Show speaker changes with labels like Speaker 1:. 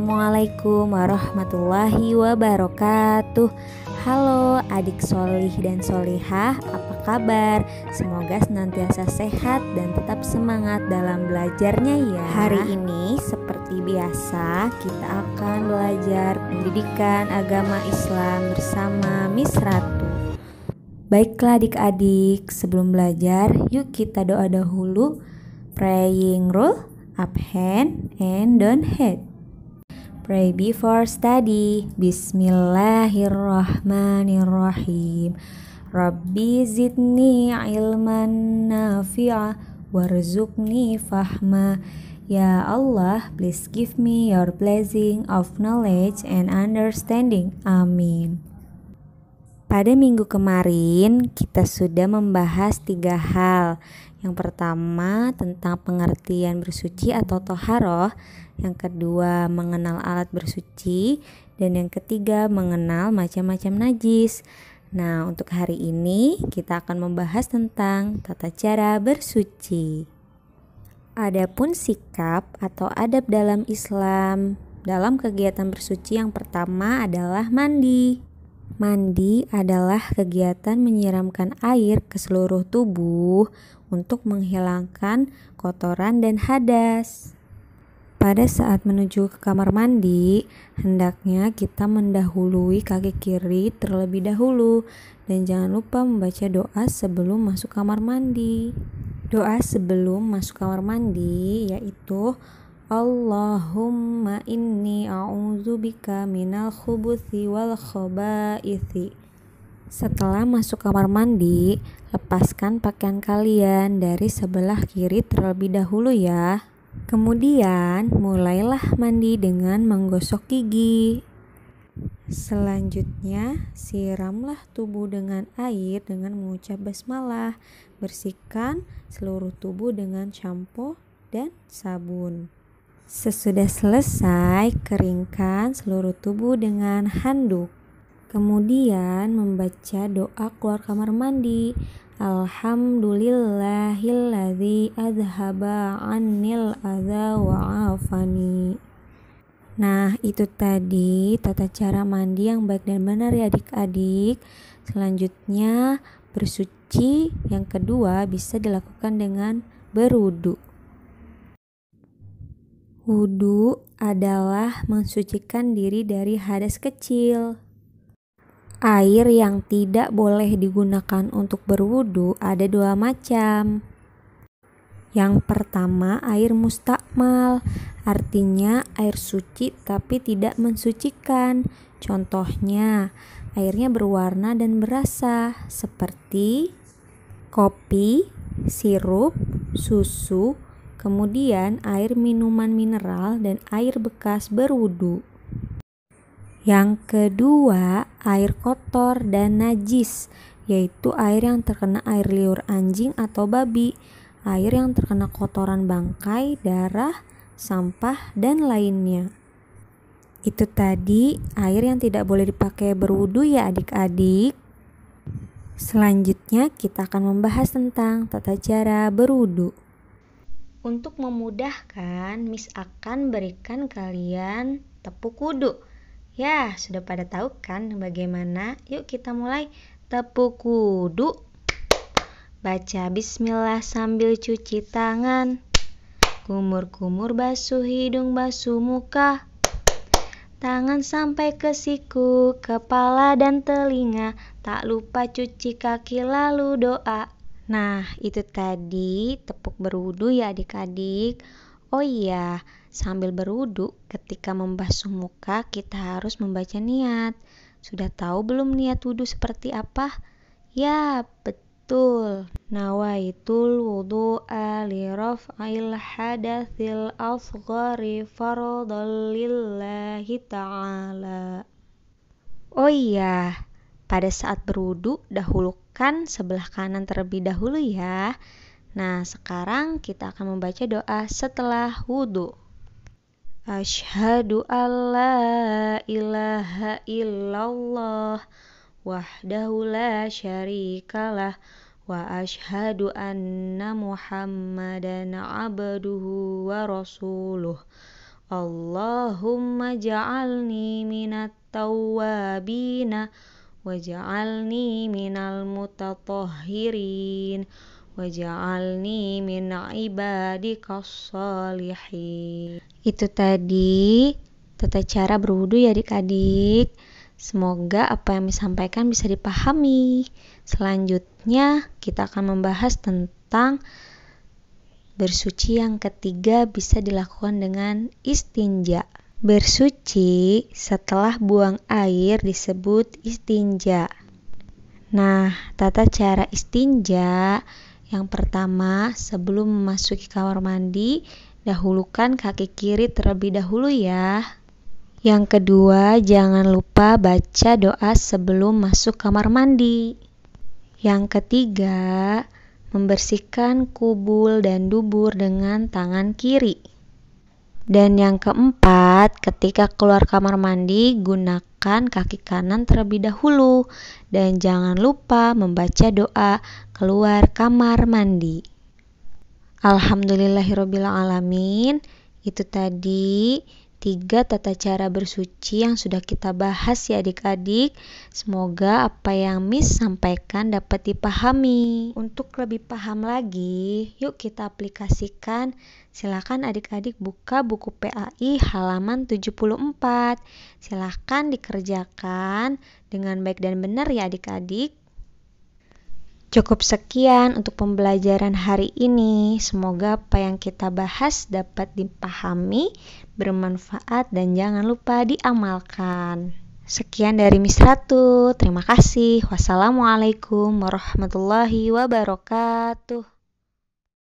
Speaker 1: Assalamualaikum warahmatullahi wabarakatuh Halo adik solih dan solihah Apa kabar? Semoga senantiasa sehat dan tetap semangat dalam belajarnya ya Hari ini seperti biasa kita akan belajar pendidikan agama Islam bersama Miss Ratu Baiklah adik-adik sebelum belajar yuk kita doa dahulu Praying rule up hand and down head Pray before study. Bismillahirrahmanirrahim. Rabbi zidni ilman nafi'a warzuqni fahma. Ya Allah, please give me your blessing of knowledge and understanding. Amin. Pada minggu kemarin, kita sudah membahas tiga hal, yang pertama tentang pengertian bersuci atau toharoh Yang kedua mengenal alat bersuci Dan yang ketiga mengenal macam-macam najis Nah untuk hari ini kita akan membahas tentang tata cara bersuci Adapun sikap atau adab dalam Islam dalam kegiatan bersuci yang pertama adalah mandi. Mandi adalah kegiatan menyiramkan air ke seluruh tubuh untuk menghilangkan kotoran dan hadas. Pada saat menuju ke kamar mandi, hendaknya kita mendahului kaki kiri terlebih dahulu dan jangan lupa membaca doa sebelum masuk kamar mandi. Doa sebelum masuk kamar mandi yaitu Allahumma inni a'udzubika minal khubuthi wal khaba'ithi setelah masuk kamar mandi, lepaskan pakaian kalian dari sebelah kiri terlebih dahulu ya. Kemudian, mulailah mandi dengan menggosok gigi. Selanjutnya, siramlah tubuh dengan air dengan mengucap basmalah. Bersihkan seluruh tubuh dengan shampoo dan sabun. Sesudah selesai, keringkan seluruh tubuh dengan handuk. Kemudian membaca doa keluar kamar mandi. Alhamdulillahilladzi adhaba anil adha wa'afani. Nah, itu tadi tata cara mandi yang baik dan benar ya adik-adik. Selanjutnya bersuci yang kedua bisa dilakukan dengan berudu. Wudu adalah mensucikan diri dari hadas kecil. Air yang tidak boleh digunakan untuk berwudu ada dua macam. Yang pertama, air mustakmal, artinya air suci tapi tidak mensucikan. Contohnya, airnya berwarna dan berasa seperti kopi, sirup, susu, kemudian air minuman mineral dan air bekas berwudu. Yang kedua, air kotor dan najis, yaitu air yang terkena air liur anjing atau babi, air yang terkena kotoran bangkai, darah, sampah, dan lainnya. Itu tadi air yang tidak boleh dipakai berwudu ya adik-adik. Selanjutnya kita akan membahas tentang tata cara berwudu. Untuk memudahkan, Miss akan berikan kalian tepuk kudu. Ya, sudah pada tahu kan bagaimana? Yuk kita mulai. tepuk kudu. Baca bismillah sambil cuci tangan. Kumur-kumur basuh hidung, basuh muka tangan sampai ke siku, kepala dan telinga. Tak lupa cuci kaki lalu doa Nah, itu tadi tepuk berudu ya adik-adik. Oh iya, sambil berudu ketika membasuh muka kita harus membaca niat. Sudah tahu belum niat wudhu seperti apa? Ya, betul. Nawaitul wudhu raf'il hadatsil asghari fardal lillahi ta'ala. Oh iya, pada saat berudu dahulukan Dikerjakan sebelah kanan terlebih dahulu ya. Nah, sekarang kita akan membaca doa setelah wudhu. Ashadu an la ilaha illallah wahdahu la syarikalah wa ashadu anna muhammadan abduhu wa rasuluh Allahumma ja'alni minat tawabina waj'alni minal mutatahhirin waj'alni min ibadikas sholihin itu tadi tata cara berwudu ya adik-adik Semoga apa yang disampaikan bisa dipahami. Selanjutnya, kita akan membahas tentang bersuci yang ketiga bisa dilakukan dengan istinja. Bersuci setelah buang air disebut istinja. Nah, tata cara istinja yang pertama, sebelum memasuki kamar mandi, dahulukan kaki kiri terlebih dahulu ya. Yang kedua, jangan lupa baca doa sebelum masuk kamar mandi. Yang ketiga, membersihkan kubul dan dubur dengan tangan kiri. Dan yang keempat, ketika keluar kamar mandi, gunakan kaki kanan terlebih dahulu dan jangan lupa membaca doa keluar kamar mandi. Alhamdulillahirobbilalamin. Itu tadi tiga tata cara bersuci yang sudah kita bahas ya adik-adik. Semoga apa yang Miss sampaikan dapat dipahami. Untuk lebih paham lagi, yuk kita aplikasikan. Silakan adik-adik buka buku PAI halaman 74. Silakan dikerjakan dengan baik dan benar ya adik-adik. Cukup sekian untuk pembelajaran hari ini. Semoga apa yang kita bahas dapat dipahami, bermanfaat, dan jangan lupa diamalkan. Sekian dari Miss Ratu. Terima kasih. Wassalamualaikum warahmatullahi wabarakatuh.